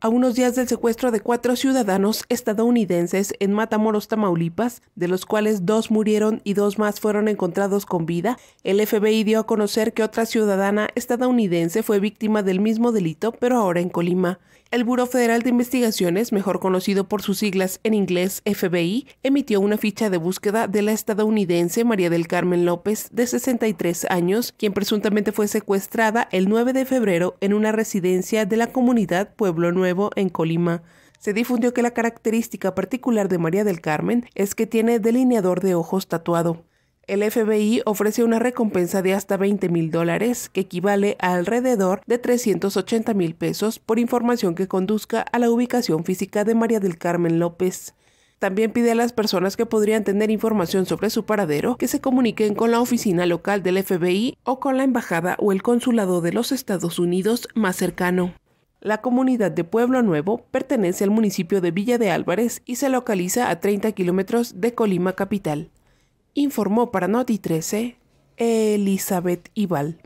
A unos días del secuestro de cuatro ciudadanos estadounidenses en Matamoros, Tamaulipas, de los cuales dos murieron y dos más fueron encontrados con vida, el FBI dio a conocer que otra ciudadana estadounidense fue víctima del mismo delito, pero ahora en Colima. El Buró Federal de Investigaciones, mejor conocido por sus siglas en inglés FBI, emitió una ficha de búsqueda de la estadounidense María del Carmen López, de 63 años, quien presuntamente fue secuestrada el 9 de febrero en una residencia de la comunidad Pueblo Nuevo en Colima. Se difundió que la característica particular de María del Carmen es que tiene delineador de ojos tatuado. El FBI ofrece una recompensa de hasta 20 mil dólares, que equivale a alrededor de 380 mil pesos por información que conduzca a la ubicación física de María del Carmen López. También pide a las personas que podrían tener información sobre su paradero que se comuniquen con la oficina local del FBI o con la embajada o el consulado de los Estados Unidos más cercano. La comunidad de Pueblo Nuevo pertenece al municipio de Villa de Álvarez y se localiza a 30 kilómetros de Colima Capital. Informó para Noti 13 Elizabeth Ibal.